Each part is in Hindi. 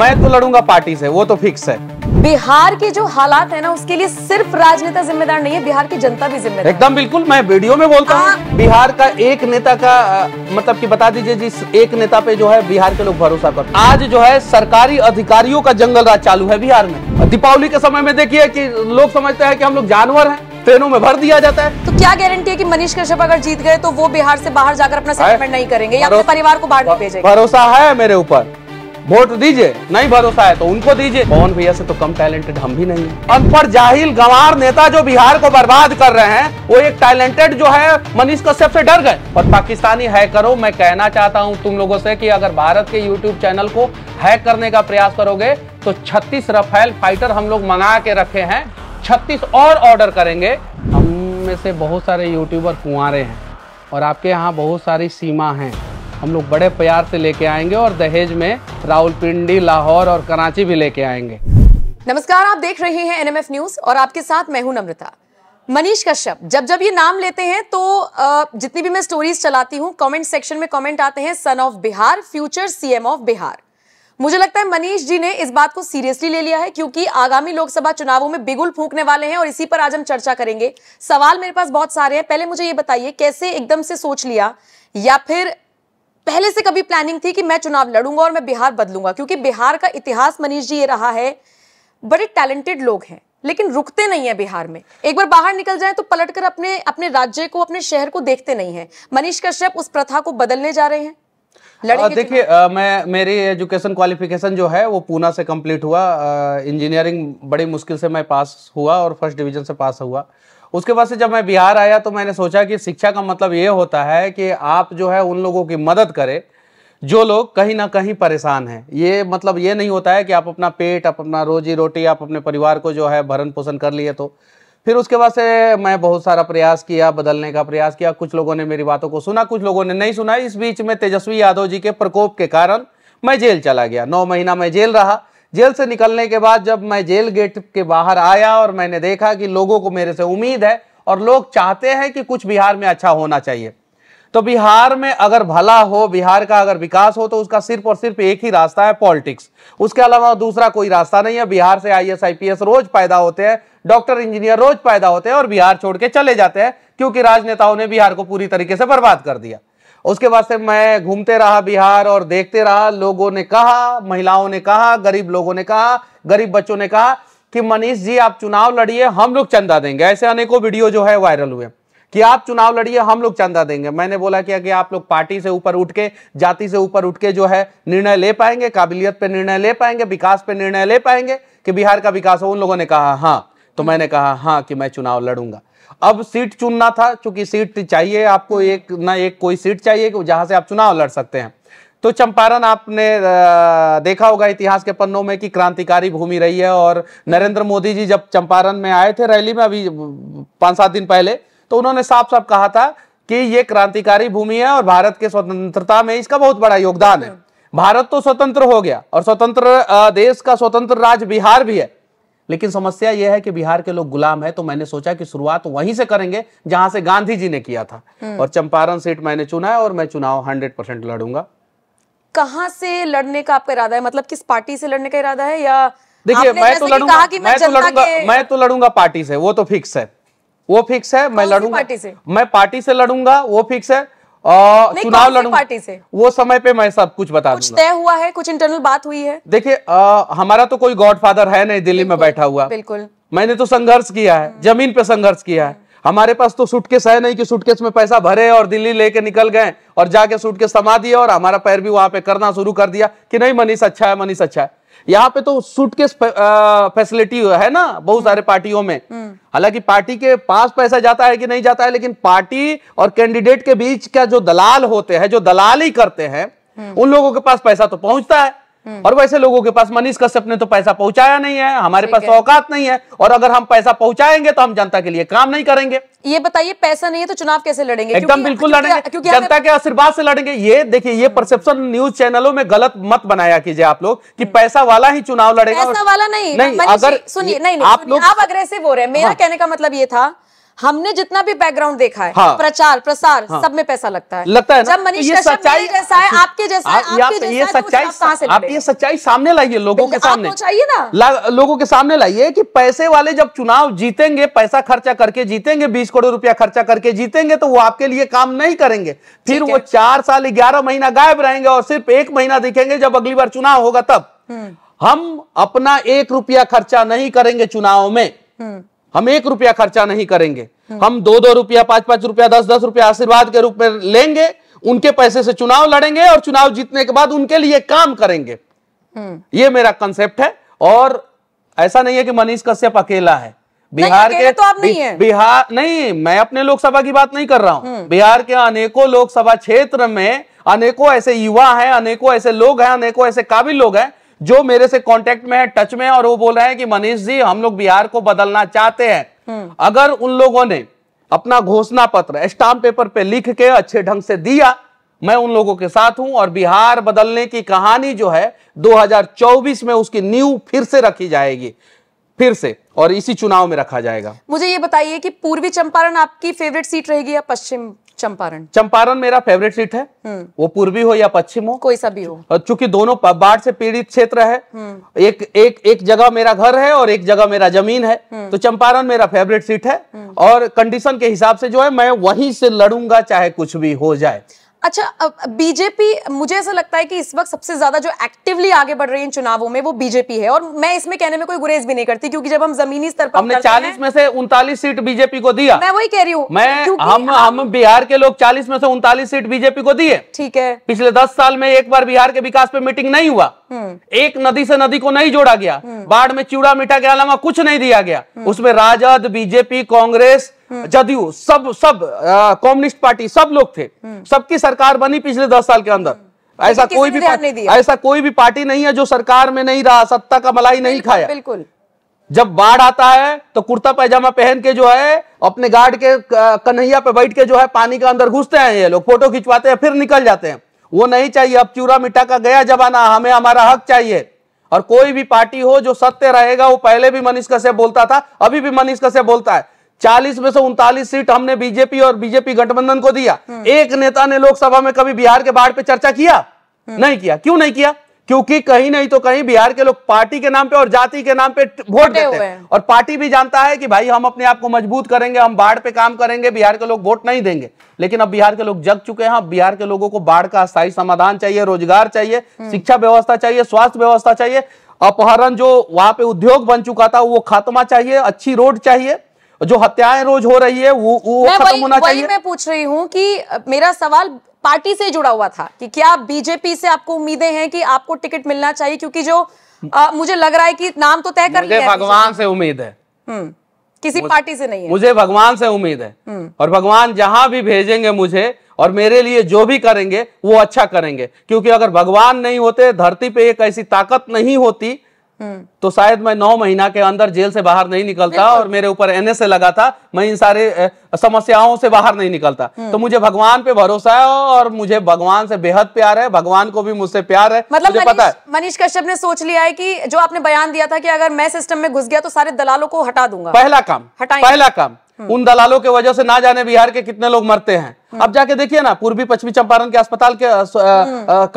मैं तो लड़ूंगा पार्टी से वो तो फिक्स है बिहार के जो हालात है ना उसके लिए सिर्फ राजनेता जिम्मेदार नहीं है बिहार की जनता भी जिम्मेदार एकदम बिल्कुल मैं वीडियो में बोलता हूँ हाँ। बिहार का एक नेता का मतलब कि बता दीजिए जिस एक नेता पे जो है बिहार के लोग भरोसा कर आज जो है सरकारी अधिकारियों का जंगल राज चालू है बिहार में दीपावली के समय में देखिए की लोग समझते हैं की हम लोग जानवर है ट्रेनों में भर दिया जाता है तो क्या गारंटी है कि मनीष कश्यप अगर जीत गए तो वो बिहार से बाहर जाकर अपना सेटलमेंट नहीं करेंगे या अपने परिवार को बाहर भेजेंगे भरोसा है मेरे ऊपर वोट दीजिए नहीं भरोसा है तो उनको दीजिए पवन भैया से तो कम टैलेंटेड हम भी नहीं है अनपढ़ जाहिल गंवार नेता जो बिहार को बर्बाद कर रहे हैं वो एक टैलेंटेड जो है मनीष कश्यप से डर गए पर पाकिस्तानी हैकरों मैं कहना चाहता हूँ तुम लोगों से कि अगर भारत के यूट्यूब चैनल को हैक करने का प्रयास करोगे तो छत्तीस रफेल फाइटर हम लोग मंगा के रखे हैं छत्तीस और ऑर्डर करेंगे हम में से बहुत सारे यूट्यूबर कुंवारे हैं और आपके यहाँ बहुत सारी सीमा हैं हम लोग बड़े प्यार से लेके आएंगे और दहेज में रावलपिंडी लाहौर और कराची भी लेके आएंगे नमस्कार आप देख रहे हैं एनएमएफ न्यूज और आपके साथ मैं हूं नम्रता मनीष कश्यप जब जब ये नाम लेते हैं तो जितनी भी मैं स्टोरीज चलाती हूँ कमेंट सेक्शन में कमेंट आते हैं son of Bihar future CM of Bihar मुझे लगता है मनीष जी ने इस बात को सीरियसली ले लिया है क्योंकि आगामी लोकसभा चुनावों में बिगुल फूकने वाले हैं और इसी पर आज हम चर्चा करेंगे सवाल मेरे पास बहुत सारे हैं पहले मुझे ये बताइए कैसे एकदम से सोच लिया या फिर पहले से कभी प्लानिंग थी कि मैं चुनाव लड़ूंगा और मैं बिहार बदलूंगा क्योंकि बिहार का इतिहास मनीष जी ये रहा है बड़े टैलेंटेड लोग हैं लेकिन रुकते नहीं है बिहार में एक बार बाहर निकल जाए तो पलट कर अपने अपने राज्य को अपने शहर को देखते नहीं है मनीष कश्यप उस प्रथा को बदलने जा रहे हैं देखिए मैं मेरी एजुकेशन क्वालिफिकेशन जो है वो पूना से कंप्लीट हुआ इंजीनियरिंग बड़ी मुश्किल से मैं पास हुआ और फर्स्ट डिवीजन से पास हुआ उसके बाद से जब मैं बिहार आया तो मैंने सोचा कि शिक्षा का मतलब ये होता है कि आप जो है उन लोगों की मदद करें जो लोग कहीं ना कहीं परेशान हैं ये मतलब ये नहीं होता है कि आप अपना पेट आप अपना रोजी रोटी आप अपने परिवार को जो है भरण पोषण कर लिए तो फिर उसके बाद से मैं बहुत सारा प्रयास किया बदलने का प्रयास किया कुछ लोगों ने मेरी बातों को सुना कुछ लोगों ने नहीं सुना इस बीच में तेजस्वी यादव जी के प्रकोप के कारण मैं जेल चला गया नौ महीना मैं जेल रहा जेल से निकलने के बाद जब मैं जेल गेट के बाहर आया और मैंने देखा कि लोगों को मेरे से उम्मीद है और लोग चाहते हैं कि कुछ बिहार में अच्छा होना चाहिए तो बिहार में अगर भला हो बिहार का अगर विकास हो तो उसका सिर्फ और सिर्फ एक ही रास्ता है पॉलिटिक्स उसके अलावा दूसरा कोई रास्ता नहीं है बिहार से आई एस रोज पैदा होते हैं डॉक्टर इंजीनियर रोज पैदा होते हैं और बिहार छोड़ के चले जाते हैं क्योंकि राजनेताओं ने बिहार को पूरी तरीके से बर्बाद कर दिया उसके बाद से मैं घूमते रहा बिहार और देखते रहा लोगों ने कहा महिलाओं ने कहा गरीब लोगों ने कहा गरीब बच्चों ने कहा कि मनीष जी आप चुनाव लड़िए हम लोग चंदा देंगे ऐसे अनेकों वीडियो जो है वायरल हुए कि आप चुनाव लड़िए हम लोग चंदा देंगे मैंने बोला कि अगर आप लोग पार्टी से ऊपर उठ के जाति से ऊपर उठ के जो है निर्णय ले पाएंगे काबिलियत पे निर्णय ले पाएंगे विकास पे निर्णय ले पाएंगे कि बिहार का विकास हो उन लोगों ने कहा हाँ तो मैंने कहा हाँ कि मैं चुनाव लड़ूंगा अब सीट चुनना था क्योंकि सीट चाहिए आपको एक ना एक कोई सीट चाहिए जहां से आप चुनाव लड़ सकते हैं तो चंपारण आपने देखा होगा इतिहास के पन्नों में कि क्रांतिकारी भूमि रही है और नरेंद्र मोदी जी जब चंपारण में आए थे रैली में अभी पांच सात दिन पहले तो उन्होंने साफ साफ कहा था कि ये क्रांतिकारी भूमि है और भारत के स्वतंत्रता में इसका बहुत बड़ा योगदान है भारत तो स्वतंत्र हो गया और स्वतंत्र देश का स्वतंत्र राज्य बिहार भी है लेकिन समस्या यह है कि बिहार के लोग गुलाम है तो मैंने सोचा कि शुरुआत वहीं से करेंगे जहां से गांधी जी ने किया था हम्म। और चंपारण सीट मैंने चुना है और मैं चुनाव हंड्रेड परसेंट लड़ूंगा कहां से लड़ने का आपका इरादा है मतलब किस पार्टी से लड़ने का इरादा है या देखिए मैं तो लड़ूंगा मैं तो लड़ूंगा मैं तो लड़ूंगा पार्टी से वो तो फिक्स है वो फिक्स है मैं लड़ूंगा मैं पार्टी से लड़ूंगा वो फिक्स है चुनाव लड़ू पार्टी से वो समय पे मैं सब कुछ बता कुछ तय हुआ है कुछ इंटरनल बात हुई है देखिए हमारा तो कोई गॉडफादर है नहीं दिल्ली में बैठा हुआ बिल्कुल मैंने तो संघर्ष किया है हम्म। जमीन पे संघर्ष किया है हम्म। हमारे पास तो सूटकेस है नहीं कि सूटकेस में पैसा भरे और दिल्ली लेके निकल गए और जाके सूटकेस समा दिए और हमारा पैर भी वहां पे करना शुरू कर दिया कि नहीं मनीष अच्छा है मनीष अच्छा है यहाँ पे तो सूटकेस फैसिलिटी है ना बहुत सारे पार्टियों में हम्म। हालांकि पार्टी के पास पैसा जाता है कि नहीं जाता है लेकिन पार्टी और कैंडिडेट के बीच का जो दलाल होते हैं जो दलाली करते हैं हम्म। उन लोगों के पास पैसा तो पहुंचता है हम्म। और वैसे लोगों के पास मनीष कश्यप ने तो पैसा पहुंचाया नहीं है हमारे पास औकात नहीं है और अगर हम पैसा पहुंचाएंगे तो हम जनता के लिए काम नहीं करेंगे ये बताइए पैसा नहीं है तो चुनाव कैसे लड़ेंगे एकदम बिल्कुल लड़ेंगे क्योंकि जनता के आशीर्वाद से लड़ेंगे ये देखिए ये परसेप्शन न्यूज चैनलों में गलत मत बनाया कीजिए आप लोग कि हम्म। पैसा वाला ही चुनाव लड़ेगा पैसा वाला नहीं नहीं अगर सुनिए नहीं आप लोग आप अग्रेसिव हो रहे हैं मेरा हाँ। कहने का मतलब ये था हमने जितना भी बैकग्राउंड देखा है हाँ, प्रचार प्रसार हाँ, सब में पैसा लगता है लगता है ना, जब मनीष तो सच्चाई जैसा है आपके जैसा आप, आपके जैसा ये तो सच्चाई से आप ये सच्चाई सामने लाइए लोगों के सामने चाहिए ना लोगों के सामने लाइए कि पैसे वाले जब चुनाव जीतेंगे पैसा खर्चा करके जीतेंगे बीस करोड़ रुपया खर्चा करके जीतेंगे तो वो आपके लिए काम नहीं करेंगे फिर वो चार साल ग्यारह महीना गायब रहेंगे और सिर्फ एक महीना दिखेंगे जब अगली बार चुनाव होगा तब हम्म। हम अपना एक रुपया खर्चा नहीं करेंगे चुनाव में हम्म। हम एक रुपया खर्चा नहीं करेंगे हम दो दो रुपया पांच पांच रुपया दस दस रुपया आशीर्वाद के रूप में लेंगे उनके पैसे से चुनाव लड़ेंगे और चुनाव जीतने के बाद उनके लिए काम करेंगे हम्म। ये मेरा कंसेप्ट है और ऐसा नहीं है कि मनीष कश्यप अकेला है बिहार के तो आप नहीं है। बिहार नहीं मैं अपने लोकसभा की बात नहीं कर रहा हूं हम्म। बिहार के अनेकों लोकसभा क्षेत्र में अनेकों ऐसे युवा हैं अनेकों ऐसे लोग हैं अनेकों ऐसे काबिल लोग हैं जो मेरे से कांटेक्ट में है टच में है और वो बोल रहे हैं कि मनीष जी हम लोग बिहार को बदलना चाहते हैं हम्म। अगर उन लोगों ने अपना घोषणा पत्र स्टाम्प पेपर पे लिख के अच्छे ढंग से दिया मैं उन लोगों के साथ हूं और बिहार बदलने की कहानी जो है 2024 में उसकी नींव फिर से रखी जाएगी फिर से और इसी चुनाव में रखा जाएगा मुझे ये बताइए कि पूर्वी चंपारण आपकी फेवरेट सीट रहेगी या पश्चिम चंपारण चंपारण मेरा फेवरेट सीट है हम्म। वो पूर्वी हो या पश्चिम हो कोई सा भी हो चूंकि दोनों बाढ़ से पीड़ित क्षेत्र है हम्म। एक एक एक जगह मेरा घर है और एक जगह मेरा जमीन है हम्म। तो चंपारण मेरा फेवरेट सीट है और कंडीशन के हिसाब से जो है मैं वहीं से लड़ूंगा चाहे कुछ भी हो जाए अच्छा बीजेपी मुझे ऐसा लगता है कि इस वक्त सबसे ज्यादा जो एक्टिवली आगे बढ़ रही है चुनावों में वो बीजेपी है और मैं इसमें कहने में कोई गुरेज भी नहीं करती क्योंकि जब हम जमीनी स्तर पर हमने चालीस में से उनतालीस सीट बीजेपी को दिया मैं वही कह रही हूँ मैं हम हम बिहार के लोग चालीस में से उनतालीस सीट बीजेपी को दिए ठीक है पिछले दस साल में एक बार बिहार के विकास पे मीटिंग नहीं हुआ हम्म। एक नदी से नदी को नहीं जोड़ा गया हम्म। बाढ़ में चूड़ा मिटा के अलावा कुछ नहीं दिया गया हम्म। उसमें राजद बीजेपी कांग्रेस हम्म। जदयू सब सब कम्युनिस्ट पार्टी सब लोग थे हम्म। सबकी सरकार बनी पिछले दस साल के अंदर ऐसा कोई भी ऐसा कोई भी पार्टी नहीं है जो सरकार में नहीं रहा सत्ता का मलाई नहीं खाया बिल्कुल जब बाढ़ आता है तो कुर्ता पैजामा पहन के जो है अपने गार्ड के कन्हैया पे बैठ के जो है पानी के अंदर घुसते हैं ये लोग फोटो खिंचवाते हैं फिर निकल जाते हैं वो नहीं चाहिए अब चूरा मिठा का गया जमाना हमें हमारा हक चाहिए और कोई भी पार्टी हो जो सत्य रहेगा वो पहले भी मनीष कश्यप बोलता था अभी भी मनीष कश्यप बोलता है चालीस में से उनतालीस सीट हमने बीजेपी और बीजेपी गठबंधन को दिया एक नेता ने लोकसभा में कभी बिहार के बाढ़ पे चर्चा किया नहीं किया क्यों नहीं किया क्योंकि कहीं नहीं तो कहीं बिहार के लोग पार्टी के नाम पे और जाति के नाम पे वोट देते हैं और पार्टी भी जानता है कि भाई हम अपने आप को मजबूत करेंगे हम बाढ़ पे काम करेंगे बिहार के लोग वोट नहीं देंगे लेकिन अब बिहार के लोग जग चुके हैं बिहार के लोगों को बाढ़ का स्थायी समाधान चाहिए रोजगार चाहिए शिक्षा व्यवस्था चाहिए स्वास्थ्य व्यवस्था चाहिए अपहरण जो वहां पे उद्योग बन चुका था वो खात्मा चाहिए अच्छी रोड चाहिए जो हत्याएं रोज हो रही है वो वो खत्म होना चाहिए मैं पूछ रही हूँ कि मेरा सवाल पार्टी से जुड़ा हुआ था कि क्या बीजेपी से आपको उम्मीदें हैं कि आपको टिकट मिलना चाहिए क्योंकि जो आ, मुझे लग रहा है कि नाम तो तय कर लिया भगवान से उम्मीद है हम्म, किसी पार्टी से नहीं है मुझे भगवान से उम्मीद है हम्म। और भगवान जहां भी भेजेंगे मुझे और मेरे लिए जो भी करेंगे वो अच्छा करेंगे क्योंकि अगर भगवान नहीं होते धरती पे एक ऐसी ताकत नहीं होती तो शायद मैं नौ महीना के अंदर जेल से बाहर नहीं निकलता और मेरे ऊपर एनएसए लगा था मैं इन सारे समस्याओं से बाहर नहीं निकलता हम्म। तो मुझे भगवान पे भरोसा है और मुझे भगवान से बेहद प्यार है भगवान को भी मुझसे प्यार है मतलब मुझे पता है मनीष कश्यप ने सोच लिया है कि जो आपने बयान दिया था कि अगर मैं सिस्टम में घुस गया तो सारे दलालों को हटा दूंगा पहला काम पहला काम हम्म। उन दलालों की वजह से ना जाने बिहार के कितने लोग मरते हैं हम्म। अब जाके देखिए ना पूर्वी पश्चिमी चंपारण के अस्पताल के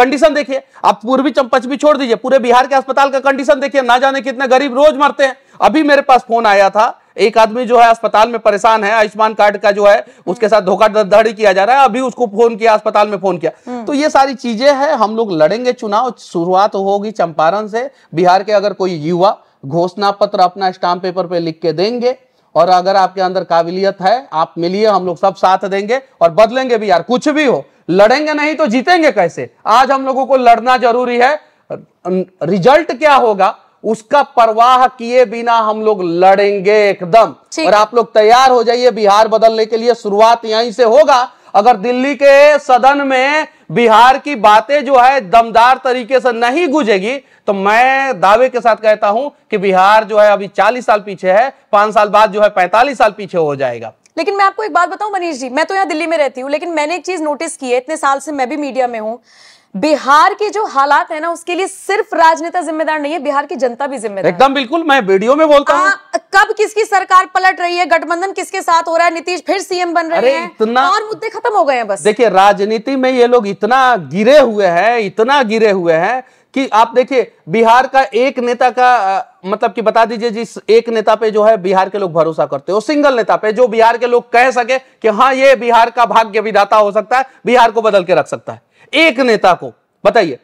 कंडीशन हम्म। देखिए आप पूर्वी पश्चिमी छोड़ दीजिए पूरे बिहार के अस्पताल का कंडीशन देखिए ना जाने कितने गरीब रोज मरते हैं अभी मेरे पास फोन आया था एक आदमी जो है अस्पताल में परेशान है आयुष्मान कार्ड का जो है उसके साथ धोखाधड़ी किया जा रहा है अभी उसको फोन किया अस्पताल में फोन किया तो ये सारी चीजें हैं हम लोग लड़ेंगे चुनाव शुरुआत होगी चंपारण से बिहार के अगर कोई युवा घोषणा पत्र अपना स्टाम्प पेपर पे लिख के देंगे और अगर आपके अंदर काबिलियत है आप मिलिए हम लोग सब साथ देंगे और बदलेंगे भी यार कुछ भी हो लड़ेंगे नहीं तो जीतेंगे कैसे आज हम लोगों को लड़ना जरूरी है रिजल्ट क्या होगा उसका परवाह किए बिना हम लोग लड़ेंगे एकदम और आप लोग तैयार हो जाइए बिहार बदलने के लिए शुरुआत यहीं से होगा अगर दिल्ली के सदन में बिहार की बातें जो है दमदार तरीके से नहीं गुजेगी तो मैं दावे के साथ कहता हूं कि बिहार जो है अभी चालीस साल पीछे है पांच साल बाद जो है पैंतालीस साल पीछे हो जाएगा लेकिन मैं आपको एक बात बताऊं मनीष जी मैं तो यहाँ दिल्ली में रहती हूँ लेकिन मैंने एक चीज नोटिस की है इतने साल से मैं भी मीडिया में हूँ बिहार के जो हालात है ना उसके लिए सिर्फ राजनेता जिम्मेदार नहीं है बिहार की जनता भी जिम्मेदार एकदम बिल्कुल मैं वीडियो में बोलता हूँ हाँ, कब किसकी सरकार पलट रही है गठबंधन किसके साथ हो रहा है नीतीश फिर सीएम बन रहे हैं इतना और मुद्दे खत्म हो गए हैं बस देखिए राजनीति में ये लोग इतना गिरे हुए हैं इतना गिरे हुए हैं कि आप देखिए बिहार का एक नेता का आ, मतलब कि बता दीजिए जिस एक नेता पे जो है बिहार के लोग भरोसा करते हो सिंगल नेता पे जो बिहार के लोग कह सके कि हाँ ये बिहार का भाग्य विधाता हो सकता है बिहार को बदल के रख सकता है एक नेता को बताइए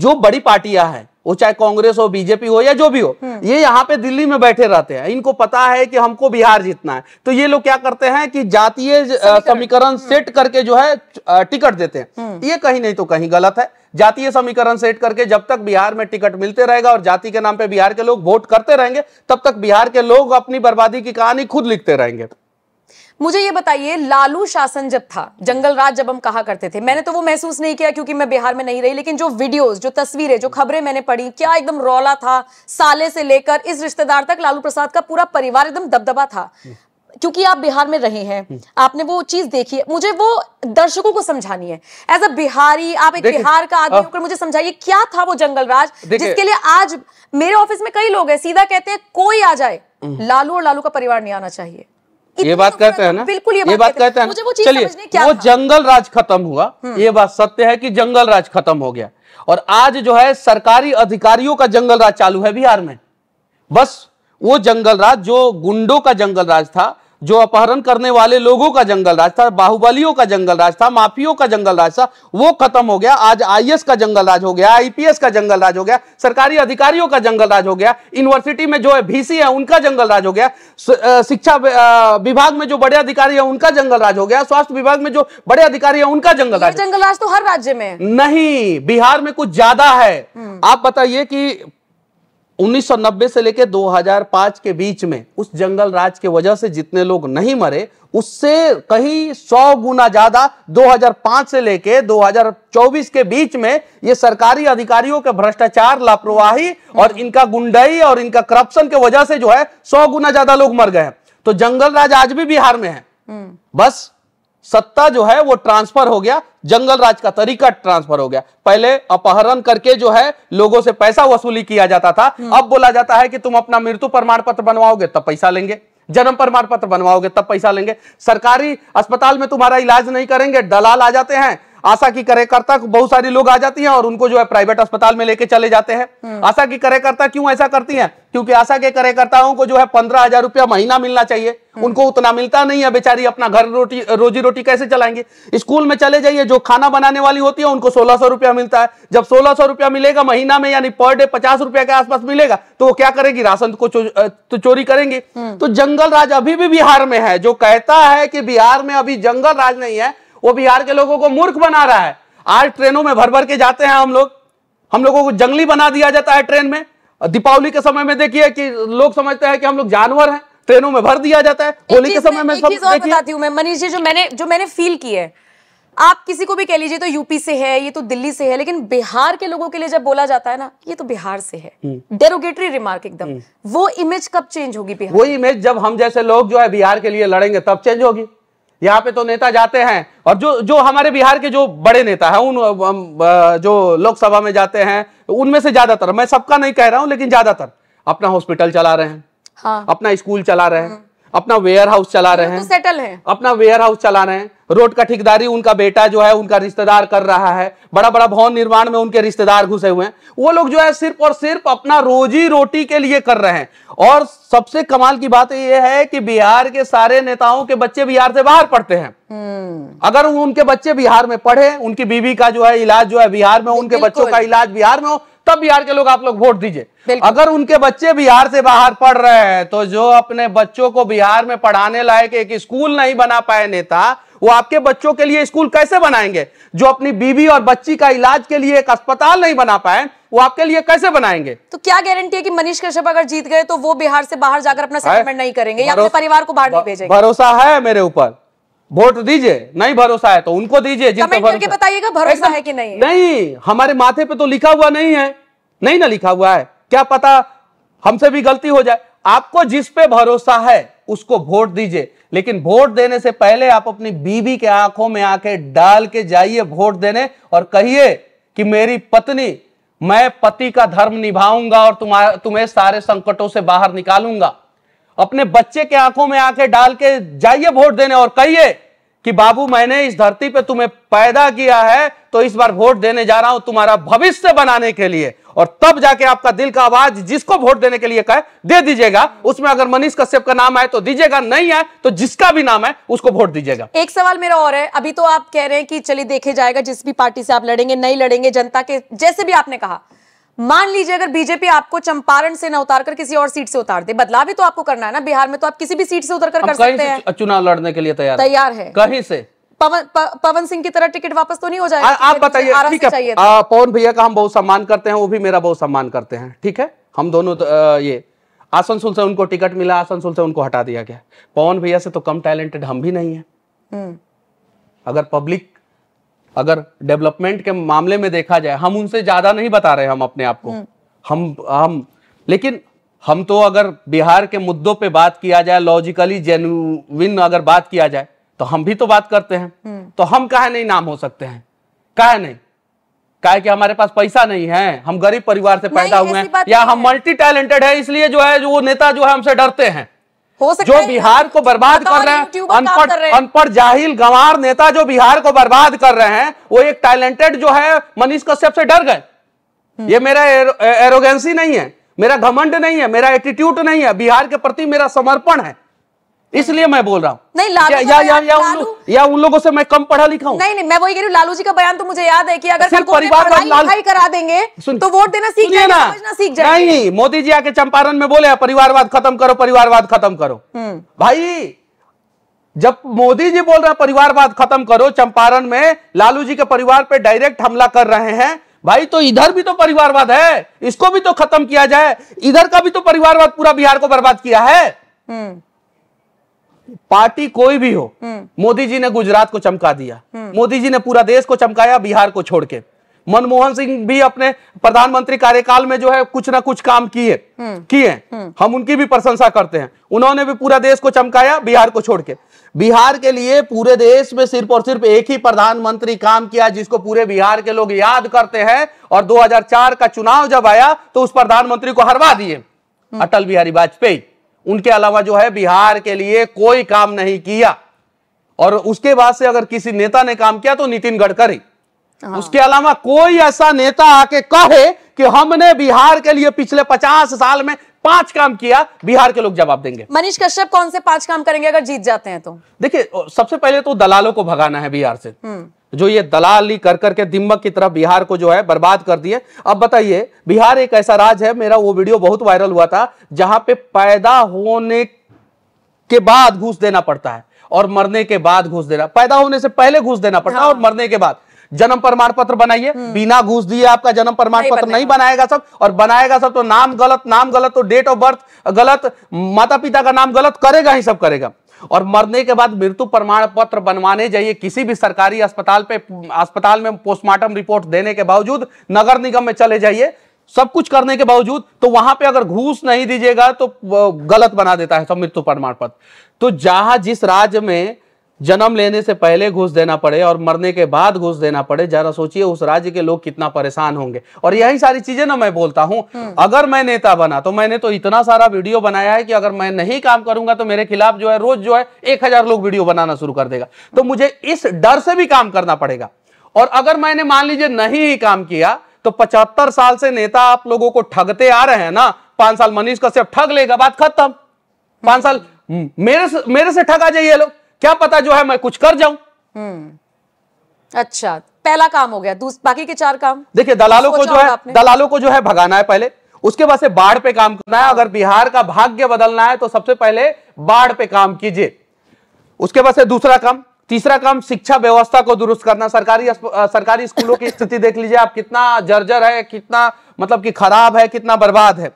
जो बड़ी पार्टियां हैं वो चाहे कांग्रेस हो बीजेपी हो या जो भी हो हम्म। ये यहाँ पे दिल्ली में बैठे रहते हैं इनको पता है कि हमको बिहार जीतना है तो ये लोग क्या करते हैं कि जातीय समीकरण हम्म। सेट करके जो है टिकट देते हैं हम्म। ये कहीं नहीं तो कहीं गलत है जातीय समीकरण सेट करके जब तक बिहार में टिकट मिलते रहेगा और जाति के नाम पर बिहार के लोग वोट करते रहेंगे तब तक बिहार के लोग अपनी बर्बादी की कहानी खुद लिखते रहेंगे मुझे ये बताइए लालू शासन जब था जंगल राज जब हम कहा करते थे मैंने तो वो महसूस नहीं किया क्योंकि मैं बिहार में नहीं रही लेकिन जो वीडियोस जो तस्वीरें जो खबरें मैंने पढ़ी क्या एकदम रौला था साले से लेकर इस रिश्तेदार तक लालू प्रसाद का पूरा परिवार एकदम दबदबा था क्योंकि आप बिहार में रहे हैं आपने वो चीज देखी है मुझे वो दर्शकों को समझानी है एज अ बिहारी आप एक बिहार का आदमी होकर मुझे समझाइए क्या था वो जंगल राज जिसके लिए आज मेरे ऑफिस में कई लोग हैं सीधा कहते हैं कोई आ जाए हम्म। लालू और लालू का परिवार नहीं आना चाहिए ये बात कहते हैं ना बिल्कुल ये, बात कहते हैं चलिए वो जंगल राज खत्म हुआ हम्म। ये बात सत्य है कि जंगल राज खत्म हो गया और आज जो है सरकारी अधिकारियों का जंगल राज चालू है बिहार में बस वो जंगल राज जो गुंडों का जंगल राज था जो अपहरण करने वाले लोगों का जंगल राज था बाहुबलियों का जंगल राज था माफियों का जंगल राज था वो खत्म हो गया आज आईएएस का जंगल राज हो गया आईपीएस का जंगल राज हो गया सरकारी अधिकारियों का जंगल राज हो गया यूनिवर्सिटी में जो भीसी है उनका जंगल राज हो गया शिक्षा विभाग में जो बड़े अधिकारी है उनका जंगल राज हो गया स्वास्थ्य विभाग में जो बड़े अधिकारी है उनका जंगल राज जंगल राज तो हर राज्य में नहीं बिहार में कुछ ज्यादा है हम्म। आप बताइए कि 1990 से लेकर 2005 के बीच में उस जंगल राज के वजह से जितने लोग नहीं मरे उससे कहीं सौ गुना ज्यादा 2005 से लेकर 2024 के बीच में ये सरकारी अधिकारियों के भ्रष्टाचार लापरवाही और हम्म। इनका गुंडाई और इनका करप्शन के वजह से जो है सौ गुना ज्यादा लोग मर गए तो जंगल राज आज भी बिहार में है हम्म। बस सत्ता जो है वो ट्रांसफर हो गया जंगल राज का तरीका ट्रांसफर हो गया पहले अपहरण करके जो है लोगों से पैसा वसूली किया जाता था हम्म। अब बोला जाता है कि तुम अपना मृत्यु प्रमाण पत्र बनवाओगे तब पैसा लेंगे जन्म प्रमाण पत्र बनवाओगे तब पैसा लेंगे सरकारी अस्पताल में तुम्हारा इलाज नहीं करेंगे दलाल आ जाते हैं आशा की कार्यकर्ता बहुत सारी लोग आ जाती हैं और उनको जो है प्राइवेट अस्पताल में लेके चले जाते हैं हम्म। आशा की कार्यकर्ता क्यों ऐसा करती है क्योंकि आशा के कार्यकर्ताओं को जो है पंद्रह हजार रुपया महीना मिलना चाहिए हम्म। उनको उतना मिलता नहीं है बेचारी अपना घर रोटी रोजी रोटी कैसे चलाएंगे स्कूल में चले जाइए जो खाना बनाने वाली होती है उनको सोलह सौ रुपया मिलता है जब सोलह सौ रुपया मिलेगा महीना में यानी पर डे पचास रुपया के आसपास मिलेगा तो वो क्या करेगी राशन को चो, तो चोरी करेंगे हम्म। तो जंगल राज अभी भी बिहार में है जो कहता है कि बिहार में अभी जंगल राज नहीं है वो बिहार के लोगों को मूर्ख बना रहा है आज ट्रेनों में भर भर के जाते हैं हम लोग हम लोगों को जंगली बना दिया जाता है ट्रेन में दीपावली के समय में देखिए कि लोग समझते हैं कि हम लोग जानवर हैं ट्रेनों में भर दिया जाता है होली के समय में सब बताती हूँ मैं मनीष जी जो मैंने जो मैंने फील की है आप किसी को भी कह लीजिए तो यूपी से है ये तो दिल्ली से है लेकिन बिहार के लोगों के लिए जब बोला जाता है ना ये तो बिहार से है डेरोगेटरी हम्म। रिमार्क एकदम हम्म। वो इमेज कब चेंज होगी बिहार वो इमेज जब हम जैसे लोग जो है बिहार के लिए लड़ेंगे तब चेंज होगी यहाँ पे तो नेता जाते हैं और जो जो हमारे बिहार के जो बड़े नेता हैं उन जो लोकसभा में जाते हैं उनमें से ज्यादातर मैं सबका नहीं कह रहा हूँ लेकिन ज्यादातर अपना हॉस्पिटल चला रहे हैं हाँ। अपना स्कूल चला रहे हैं हाँ। अपना वेयर हाउस चला रहे तो हैं तो सेटल है अपना वेयर हाउस चला रहे हैं रोड का ठेकेदारी उनका बेटा जो है उनका रिश्तेदार कर रहा है बड़ा बड़ा भवन निर्माण में उनके रिश्तेदार घुसे हुए हैं वो लोग जो है सिर्फ और सिर्फ अपना रोजी रोटी के लिए कर रहे हैं और सबसे कमाल की बात यह है कि बिहार के सारे नेताओं के बच्चे बिहार से बाहर पढ़ते हैं हम्म। अगर उनके बच्चे बिहार में पढ़े उनकी बीवी का जो है इलाज जो है बिहार में उनके बच्चों का इलाज बिहार में हो तब बिहार के लोग आप लोग वोट दीजिए अगर उनके बच्चे बिहार से बाहर पढ़ रहे हैं तो जो अपने बच्चों को बिहार में पढ़ाने लायक एक स्कूल नहीं बना पाए नेता वो आपके बच्चों के लिए स्कूल कैसे बनाएंगे जो अपनी बीवी और बच्ची का इलाज के लिए एक अस्पताल नहीं बना पाए वो आपके लिए कैसे बनाएंगे तो क्या गारंटी है कि मनीष कश्यप अगर जीत गए तो वो बिहार से बाहर जाकर अपना सेटलमेंट नहीं करेंगे या अपने परिवार को बाहर नहीं भेजेंगे भरोसा है मेरे ऊपर वोट दीजिए नहीं भरोसा है तो उनको दीजिए जिनको करके बताइएगा भरोसा है कि नहीं नहीं हमारे माथे पे तो लिखा हुआ नहीं है नहीं ना लिखा हुआ है क्या पता हमसे भी गलती हो जाए आपको जिस पे भरोसा है उसको वोट दीजिए लेकिन वोट देने से पहले आप अपनी बीबी के आंखों में आंखें डाल के जाइए वोट देने और कहिए कि मेरी पत्नी मैं पति का धर्म निभाऊंगा और तुम्हारा तुम्हें सारे संकटों से बाहर निकालूंगा अपने बच्चे के आंखों में आके डाल के जाइए वोट देने और कहिए कि बाबू मैंने इस धरती पे तुम्हें पैदा किया है तो इस बार वोट देने जा रहा हूं तुम्हारा भविष्य बनाने के लिए और तब जाके आपका दिल का आवाज जिसको वोट देने के लिए कहे दे दीजिएगा उसमें अगर मनीष कश्यप का नाम आए तो दीजिएगा नहीं आए तो जिसका भी नाम है उसको वोट दीजिएगा एक सवाल मेरा और है अभी तो आप कह रहे हैं कि चलिए देखे जाएगा जिस भी पार्टी से आप लड़ेंगे नहीं लड़ेंगे जनता के जैसे भी आपने कहा मान लीजिए अगर बीजेपी आपको चंपारण से न उतार कर किसी और सीट से उतार दे बदलाव भी तो आपको करना है ना बिहार में तो आप किसी भी सीट से उतर कर कर सकते हैं चुनाव लड़ने के लिए तैयार तैयार है कहीं से पवन पवन सिंह की तरह टिकट वापस तो नहीं हो जाएगा आप बताइए ठीक है पवन भैया का हम बहुत सम्मान करते हैं वो भी मेरा बहुत सम्मान करते हैं ठीक है हम दोनों तो, ये आसनसोल से उनको टिकट मिला आसनसोल से उनको हटा दिया गया पवन भैया से तो कम टैलेंटेड हम भी नहीं है हम्म। अगर पब्लिक अगर डेवलपमेंट के मामले में देखा जाए हम उनसे ज्यादा नहीं बता रहे हम अपने आप को हम्म। हम हम लेकिन हम तो अगर बिहार के मुद्दों पे बात किया जाए लॉजिकली जेन्युन अगर बात किया जाए तो हम भी तो बात करते हैं हम्म। तो हम कहे नहीं नाम हो सकते हैं कहे नहीं कहा कि हमारे पास पैसा नहीं है हम गरीब परिवार से पैदा हुए हैं या हम मल्टी टैलेंटेड है इसलिए जो है जो वो नेता जो है हमसे डरते हैं हो सकता जो बिहार को बर्बाद कर रहे हैं अनपढ़ अनपढ़ जाहिल गंवार नेता जो बिहार को बर्बाद कर रहे हैं वो एक टैलेंटेड जो है मनीष कश्यप से डर गए हम्म। ये मेरा एरोगेंसी नहीं है मेरा घमंड नहीं है मेरा एटीट्यूड नहीं है बिहार के प्रति मेरा समर्पण है इसलिए मैं बोल रहा हूँ नहीं लालू या, या, या, लालू? या उन लोगों से मैं कम पढ़ा लिखा हूँ नहीं नहीं मैं वही कह रही हूँ लालू जी का बयान तो मुझे याद है कि अगर सिर्फ परिवार पढ़ाई करा देंगे तो वोट देना सीख जाएंगे सीख जाए नहीं मोदी जी आके चंपारण में बोले परिवारवाद खत्म करो परिवारवाद खत्म करो हम्म। भाई जब मोदी जी बोल रहे परिवारवाद खत्म करो चंपारण में लालू जी के परिवार पे डायरेक्ट हमला कर रहे हैं भाई तो इधर भी तो परिवारवाद है इसको भी तो खत्म किया जाए इधर का भी तो परिवारवाद पूरा बिहार को बर्बाद किया है हम्म। पार्टी कोई भी हो हम्म। मोदी जी ने गुजरात को चमका दिया हम्म। मोदी जी ने पूरा देश को चमकाया बिहार को छोड़ के मनमोहन सिंह भी अपने प्रधानमंत्री कार्यकाल में जो है कुछ ना कुछ काम किए हम्म। किए हम उनकी भी प्रशंसा करते हैं उन्होंने भी पूरा देश को चमकाया बिहार को छोड़ के बिहार के लिए पूरे देश में सिर्फ और सिर्फ एक ही प्रधानमंत्री काम किया जिसको पूरे बिहार के लोग याद करते हैं और 2004 का चुनाव जब आया तो उस प्रधानमंत्री को हरवा दिए अटल बिहारी वाजपेयी उनके अलावा जो है बिहार के लिए कोई काम नहीं किया और उसके बाद से अगर किसी नेता ने काम किया तो नितिन गडकरी हाँ। उसके अलावा कोई ऐसा नेता आके कहे कि हमने बिहार के लिए पिछले पचास साल में पांच काम किया बिहार के लोग जवाब देंगे मनीष कश्यप कौन से पांच काम करेंगे अगर जीत जाते हैं तो देखिए सबसे पहले तो दलालों को भगाना है बिहार से हम्म। जो ये दलाली कर करके दिमक की तरफ बिहार को जो है बर्बाद कर दिए अब बताइए बिहार एक ऐसा राज है मेरा वो वीडियो बहुत वायरल हुआ था जहां पे पैदा होने के बाद घूस देना पड़ता है और मरने के बाद घूस देना पैदा होने से पहले घूस देना पड़ता है हाँ। और मरने के बाद जन्म प्रमाण पत्र बनाइए हम्म। बिना घूस दिए आपका जन्म प्रमाण पत्र नहीं बनाएगा सब और बनाएगा सब तो नाम गलत नाम गलत तो डेट ऑफ बर्थ गलत माता पिता का नाम गलत करेगा ही सब करेगा और मरने के बाद मृत्यु प्रमाण पत्र बनवाने जाइए किसी भी सरकारी अस्पताल पे अस्पताल में पोस्टमार्टम रिपोर्ट देने के बावजूद नगर निगम में चले जाइए सब कुछ करने के बावजूद तो वहां पे अगर घूस नहीं दीजिएगा तो गलत बना देता है सब मृत्यु प्रमाण पत्र तो जहां जिस राज्य में जन्म लेने से पहले घुस देना पड़े और मरने के बाद घुस देना पड़े जरा सोचिए उस राज्य के लोग कितना परेशान होंगे और यही सारी चीजें ना मैं बोलता हूं हम्म। अगर मैं नेता बना तो मैंने तो इतना सारा वीडियो बनाया है कि अगर मैं नहीं काम करूंगा तो मेरे खिलाफ जो है रोज जो है एक हजार लोग वीडियो बनाना शुरू कर देगा तो मुझे इस डर से भी काम करना पड़ेगा और अगर मैंने मान लीजिए नहीं ही काम किया तो पचहत्तर साल से नेता आप लोगों को ठगते आ रहे हैं ना पांच साल मनीष कश्यप ठग लेगा बात खत्म पांच साल मेरे से मेरे से ठग आ जाइए लोग क्या पता जो है मैं कुछ कर जाऊं हम्म। अच्छा पहला काम हो गया बाकी के चार काम देखिए दलालों को जो है दलालों को जो है भगाना है पहले उसके बाद से बाढ़ पे काम करना है हाँ। अगर बिहार का भाग्य बदलना है तो सबसे पहले बाढ़ पे काम कीजिए उसके बाद से दूसरा काम तीसरा काम शिक्षा व्यवस्था को दुरुस्त करना सरकारी सरकारी स्कूलों की स्थिति देख लीजिए आप कितना जर्जर है कितना मतलब कि खराब है कितना बर्बाद है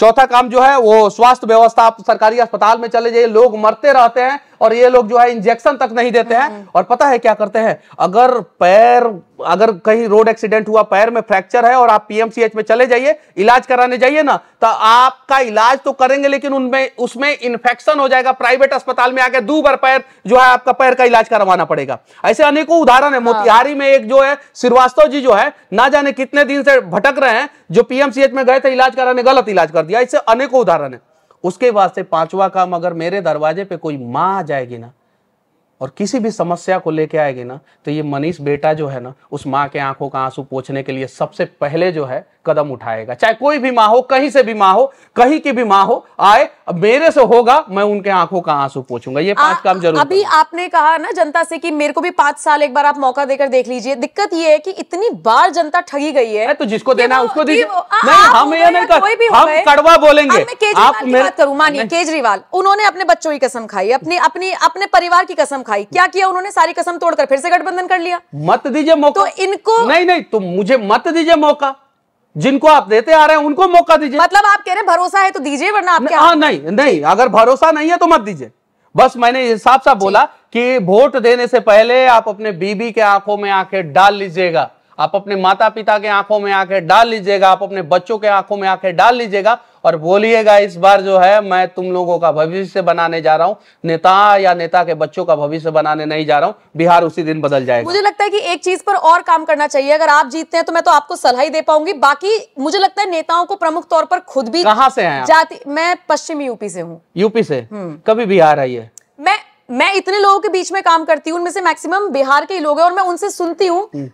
चौथा काम जो है वो स्वास्थ्य व्यवस्था आप सरकारी अस्पताल में चले जाइए लोग मरते रहते हैं और ये लोग जो है इंजेक्शन तक नहीं देते हैं हाँ। और पता है क्या करते हैं अगर पैर अगर कहीं रोड एक्सीडेंट हुआ पैर में फ्रैक्चर है और आप पीएमसीएच में चले जाइए इलाज कराने जाइए ना तो आपका इलाज तो करेंगे लेकिन उनमें उसमें इन्फेक्शन हो जाएगा प्राइवेट अस्पताल में आके दो बार पैर जो है आपका पैर का इलाज करवाना पड़ेगा ऐसे अनेकों उदाहरण है हाँ। मोतिहारी में एक जो है श्रीवास्तव जी जो है ना जाने कितने दिन से भटक रहे हैं जो पीएमसीएच में गए थे इलाज कराने गलत इलाज कर दिया ऐसे अनेकों उदाहरण है उसके बाद से पांचवा काम अगर मेरे दरवाजे पे कोई माँ आ जाएगी ना और किसी भी समस्या को लेके आएगी ना तो ये मनीष बेटा जो है ना उस माँ के आंखों का आंसू पोछने के लिए सबसे पहले जो है कदम उठाएगा चाहे कोई भी माँ हो कहीं से भी माँ हो कहीं की भी माँ हो आए अब मेरे से होगा मैं उनके आंखों का आंसू पोछूंगा ये पांच काम जरूर अभी आपने कहा ना जनता से कि मेरे को भी पांच साल एक बार आप मौका देकर देख लीजिए दिक्कत ये है कि इतनी बार जनता ठगी गई है तो जिसको देना उसको दीजिए नहीं हम ये नहीं कड़वा बोलेंगे आप मानिए केजरीवाल उन्होंने अपने बच्चों की कसम खाई अपनी अपनी अपने परिवार की कसम खाई भाई क्या किया उन्होंने सारी कसम तोड़कर फिर से गठबंधन कर लिया मत दीजिए मौका तो इनको नहीं नहीं तुम मुझे मत दीजिए मौका जिनको आप देते आ रहे हैं उनको मौका दीजिए मतलब आप कह रहे हैं भरोसा है तो दीजिए वरना आप क्या हाँ नहीं नहीं अगर भरोसा नहीं है तो मत दीजिए बस मैंने साफ साफ बोला कि वोट देने से पहले आप अपने बीबी के आंखों में आंखें डाल लीजिएगा आप अपने माता पिता के आंखों में आंखें डाल लीजिएगा आप अपने बच्चों के आंखों में आंखें डाल लीजिएगा और बोलिएगा इस बार जो है मैं तुम लोगों का भविष्य बनाने जा रहा हूँ नेता या नेता के बच्चों का भविष्य बनाने नहीं जा रहा हूँ बिहार उसी दिन बदल जाएगा मुझे लगता है कि एक चीज पर और काम करना चाहिए अगर आप जीतते हैं तो मैं तो आपको सलाह ही दे पाऊंगी बाकी मुझे लगता है नेताओं को प्रमुख तौर पर खुद भी कहा से है जाति मैं पश्चिमी यूपी से हूँ यूपी से हम्म। कभी बिहार आई है मैं मैं इतने लोगों के बीच में काम करती हूँ उनमें से मैक्सिमम बिहार के ही लोग हैं और मैं उनसे सुनती हूँ हम्म।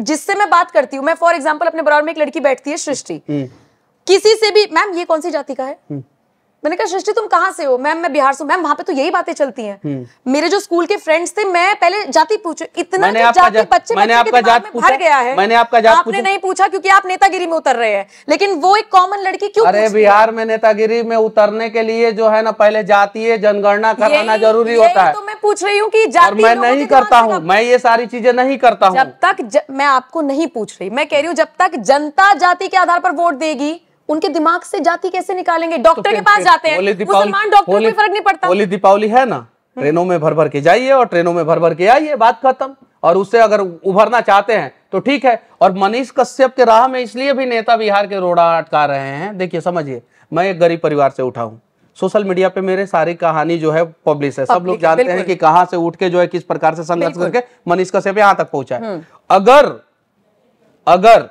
जिससे मैं बात करती हूँ मैं फॉर एग्जाम्पल अपने बराबर में एक लड़की बैठती है सृष्टि हम्म। किसी से भी मैम ये कौन सी जाति का है हम्म। मैंने कहा सृष्टि तुम कहाँ से हो मैम मैं बिहार से मैम वहां पे तो यही बातें चलती हैं हम्म। मेरे जो स्कूल के फ्रेंड्स थे मैं पहले जाति पूछे इतना मैंने आपका जात, बच्चे मैंने आपका जात भर गया है मैंने आपका जात आपने नहीं पूछा क्योंकि आप नेतागिरी में उतर रहे हैं लेकिन वो एक कॉमन लड़की क्यों अरे बिहार में नेतागिरी में उतरने के लिए जो है ना पहले जातीय जनगणना कराना जरूरी होता है तो मैं पूछ रही हूँ की जाति मैं नहीं करता हूँ मैं ये सारी चीजें नहीं करता हूँ जब तक मैं आपको नहीं पूछ रही मैं कह रही हूँ जब तक जनता जाति के आधार पर वोट देगी उनके दिमाग से जाति कैसे निकालेंगे तो डॉक्टर के पास जाते हैं मुसलमान डॉक्टर में फर्क नहीं पड़ता होली दीपावली है ना हम्म। ट्रेनों में भर भर के जाइए और ट्रेनों में भर भर के आइए बात खत्म और उससे अगर उभरना चाहते हैं तो ठीक है और मनीष कश्यप के राह में इसलिए भी नेता बिहार के रोड़ा अटका रहे हैं देखिए समझिए मैं एक गरीब परिवार से उठा हूँ सोशल मीडिया पे मेरे सारी कहानी जो है पब्लिश है सब लोग जानते हैं कि कहां से उठ के जो है किस प्रकार से संघर्ष करके मनीष कश्यप यहां तक पहुंचा है हम्म। अगर अगर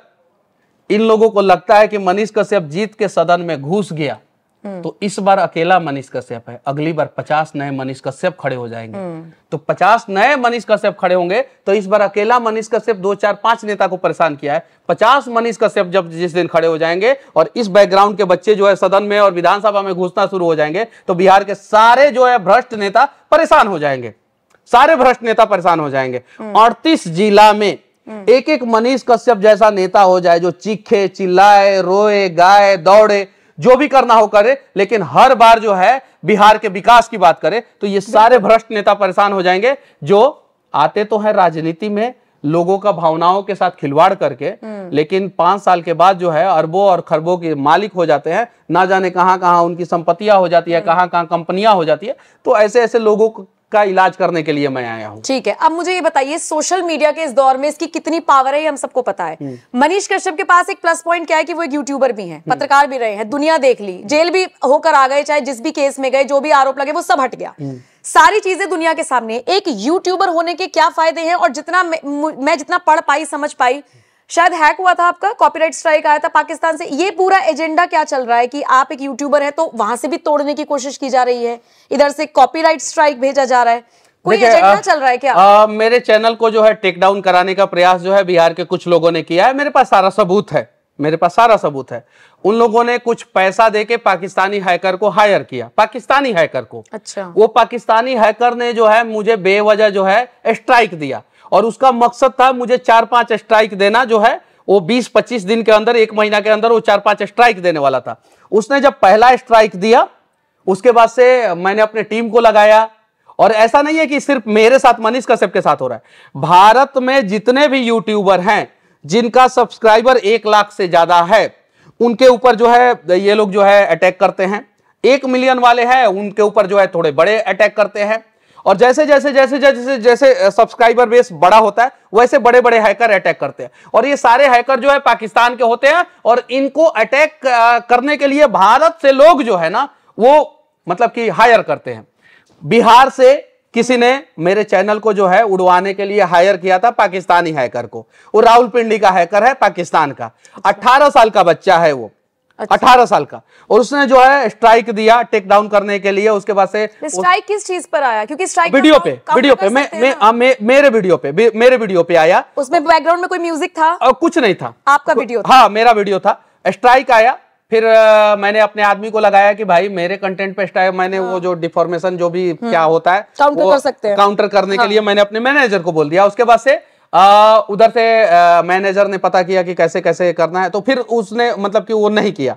इन लोगों को लगता है कि मनीष कश्यप जीत के सदन में घुस गया हम्म। तो इस बार अकेला मनीष कश्यप है अगली बार पचास नए मनीष कश्यप खड़े हो जाएंगे हम्म। तो पचास नए मनीष कश्यप खड़े होंगे तो इस बार अकेला मनीष कश्यप दो चार पांच नेता को परेशान किया है पचास मनीष कश्यप जब जिस दिन खड़े हो जाएंगे और इस बैकग्राउंड के बच्चे जो है सदन में और विधानसभा में घुसना शुरू हो जाएंगे तो बिहार के सारे जो है भ्रष्ट नेता परेशान हो जाएंगे सारे भ्रष्ट नेता परेशान हो जाएंगे हम्म। अड़तीस जिला में हम्म। एक एक मनीष कश्यप जैसा नेता हो जाए जो चीखे चिल्लाए रोए गाए दौड़े जो भी करना हो करे लेकिन हर बार जो है बिहार के विकास की बात करे तो ये सारे भ्रष्ट नेता परेशान हो जाएंगे जो आते तो है राजनीति में लोगों का भावनाओं के साथ खिलवाड़ करके हम्म। लेकिन पांच साल के बाद जो है अरबों और खरबों के मालिक हो जाते हैं ना जाने कहां कहां उनकी संपत्तियां हो जाती है हम्म। कहां कहां कंपनियां हो जाती है तो ऐसे ऐसे लोगों उसका इलाज करने के लिए मैं आया हूँ ठीक है अब मुझे ये बताइए सोशल मीडिया के इस दौर में इसकी कितनी पावर है हम सबको पता है हम्म। मनीष कश्यप के पास एक प्लस पॉइंट क्या है कि वो एक यूट्यूबर भी है पत्रकार भी रहे हैं दुनिया देख ली जेल भी होकर आ गए चाहे जिस भी केस में गए जो भी आरोप लगे वो सब हट गया हम्म। सारी चीजें दुनिया के सामने एक यूट्यूबर होने के क्या फायदे हैं और जितना मैं जितना पढ़ पाई समझ पाई शायद हैक हुआ था आपका कॉपीराइट स्ट्राइक आया था पाकिस्तान से ये पूरा एजेंडा क्या चल रहा है कि आप एक यूट्यूबर है तो वहां से भी तोड़ने की कोशिश की जा रही है इधर से कॉपीराइट स्ट्राइक भेजा जा रहा है कोई एजेंडा आ, चल रहा है क्या आ, मेरे चैनल को जो है टेक डाउन कराने का प्रयास जो है बिहार के कुछ लोगों ने किया है मेरे पास सारा सबूत है मेरे पास सारा सबूत है उन लोगों ने कुछ पैसा देके पाकिस्तानी हैकर को हायर किया पाकिस्तानी हैकर को अच्छा वो पाकिस्तानी हैकर ने जो है मुझे बेवजह जो है स्ट्राइक दिया और उसका मकसद था मुझे चार पांच स्ट्राइक देना जो है वो 20-25 दिन के अंदर एक महीना के अंदर वो चार पांच स्ट्राइक देने वाला था उसने जब पहला स्ट्राइक दिया उसके बाद से मैंने अपने टीम को लगाया और ऐसा नहीं है कि सिर्फ मेरे साथ मनीष कश्यप के साथ हो रहा है भारत में जितने भी यूट्यूबर हैं जिनका सब्सक्राइबर एक लाख से ज्यादा है उनके ऊपर जो है ये लोग जो है अटैक करते हैं एक मिलियन वाले हैं उनके ऊपर जो है थोड़े बड़े अटैक करते हैं और जैसे जैसे जैसे जैसे जैसे सब्सक्राइबर बेस बड़ा होता है वैसे बड़े बड़े हैकर अटैक करते हैं और ये सारे हैकर जो है पाकिस्तान के होते हैं और इनको अटैक करने के लिए भारत से लोग जो है ना वो मतलब कि हायर करते हैं बिहार से किसी ने मेरे चैनल को जो है उड़वाने के लिए हायर किया था पाकिस्तानी हैकर को वो राहुल पिंडी का हैकर है पाकिस्तान का 18 साल का बच्चा है वो अच्छा। अठारह साल का और उसने जो है स्ट्राइक दिया टेक डाउन करने के लिए उसके बाद से स्ट्राइक उस... किस चीज पर आया क्योंकि स्ट्राइक वीडियो तो पे वीडियो पे मैं मे, मे, हाँ, मेरे वीडियो पे मेरे वीडियो पे आया उसमें बैकग्राउंड में कोई म्यूजिक था और कुछ नहीं था आपका वीडियो हाँ मेरा वीडियो था स्ट्राइक आया फिर आ, मैंने अपने आदमी को लगाया कि भाई मेरे कंटेंट पे स्टाइल मैंने हाँ। वो जो डिफॉर्मेशन जो भी हम्म। क्या होता है काउंटर कर सकते हैं काउंटर करने के हाँ। लिए मैंने अपने मैनेजर को बोल दिया उसके बाद से उधर से मैनेजर ने पता किया कि कैसे कैसे करना है तो फिर उसने मतलब कि वो नहीं किया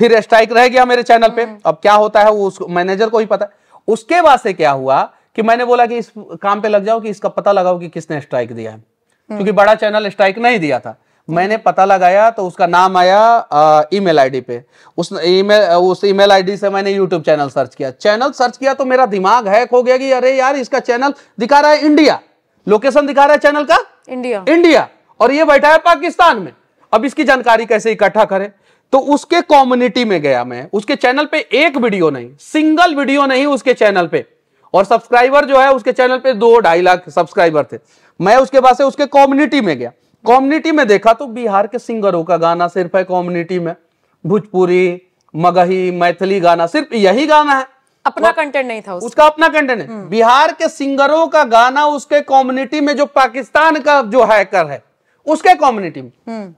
फिर स्ट्राइक रह गया मेरे चैनल पे हम्म। अब क्या होता है वो उस मैनेजर को ही पता उसके बाद से क्या हुआ कि मैंने बोला कि इस काम पे लग जाओ कि इसका पता लगाओ कि किसने स्ट्राइक दिया है हम्म। क्योंकि बड़ा चैनल स्ट्राइक नहीं दिया था मैंने पता लगाया तो उसका नाम आया ईमेल आईडी पे उस ईमेल उस ईमेल आईडी से मैंने यूट्यूब चैनल सर्च किया चैनल सर्च किया तो मेरा दिमाग हैक हो गया कि अरे यार इसका चैनल दिखा रहा है इंडिया लोकेशन दिखा रहा है चैनल का इंडिया इंडिया और ये बैठा है पाकिस्तान में अब इसकी जानकारी कैसे इकट्ठा करें तो उसके कम्युनिटी में गया मैं उसके चैनल पे एक वीडियो नहीं सिंगल वीडियो नहीं उसके चैनल पे और सब्सक्राइबर जो है उसके चैनल पे दो ढाई लाख सब्सक्राइबर थे मैं उसके पास उसके कम्युनिटी में गया कम्युनिटी में देखा तो बिहार के सिंगरों का गाना सिर्फ है कॉम्युनिटी में भोजपुरी मगही मैथिली गाना सिर्फ यही गाना है अपना कंटेंट नहीं था उसका, अपना कंटेंट है हम्म। बिहार के सिंगरों का गाना उसके कम्युनिटी में जो पाकिस्तान का जो हैकर है उसके कम्युनिटी में हम्म।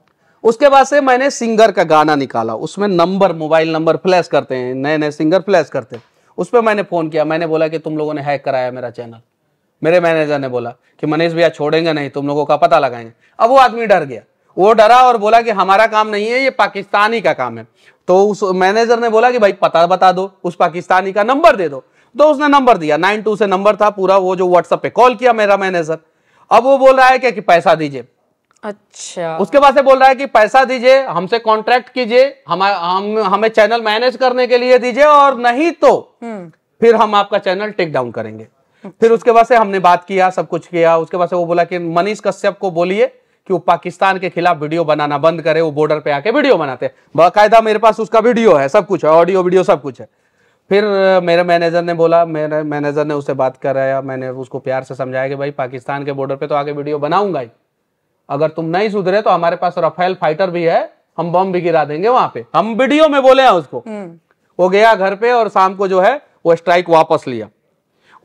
उसके बाद से मैंने सिंगर का गाना निकाला उसमें नंबर मोबाइल नंबर फ्लैश करते हैं नए नए सिंगर फ्लैश करते हैं उस पर मैंने फोन किया मैंने बोला कि तुम लोगों ने हैक कराया मेरा चैनल मेरे मैनेजर ने बोला कि मनीष भैया छोड़ेंगे नहीं तुम लोगों का पता लगाएंगे अब वो आदमी डर गया वो डरा और बोला कि हमारा काम नहीं है ये पाकिस्तानी का काम है तो उस मैनेजर ने बोला कि भाई पता बता दो उस पाकिस्तानी का नंबर दे दो तो उसने नंबर दिया नाइन टू से नंबर था पूरा वो जो व्हाट्सअप पे कॉल किया मेरा मैनेजर अब वो बोल रहा है क्या कि पैसा दीजिए अच्छा उसके बाद से बोल रहा है कि पैसा दीजिए हमसे कॉन्ट्रैक्ट कीजिए हम हम हमें चैनल मैनेज करने के लिए दीजिए और नहीं तो हम्म। फिर हम आपका चैनल टेक डाउन करेंगे फिर उसके बाद से हमने बात किया सब कुछ किया उसके बाद से वो बोला कि मनीष कश्यप को बोलिए कि वो पाकिस्तान के खिलाफ वीडियो बनाना बंद करे वो बॉर्डर पे आके वीडियो बनाते बाकायदा मेरे पास उसका वीडियो है सब कुछ है ऑडियो वीडियो सब कुछ है फिर मेरे मैनेजर ने बोला मेरे मैनेजर ने उससे बात कराया मैंने उसको प्यार से समझाया कि भाई पाकिस्तान के बॉर्डर पे तो आगे वीडियो बनाऊंगा ही अगर तुम नहीं सुधरे तो हमारे पास रफेल फाइटर भी है हम बम भी गिरा देंगे वहां पे हम वीडियो में बोले हैं उसको हम्म। वो गया घर पे और शाम को जो है वो स्ट्राइक वापस लिया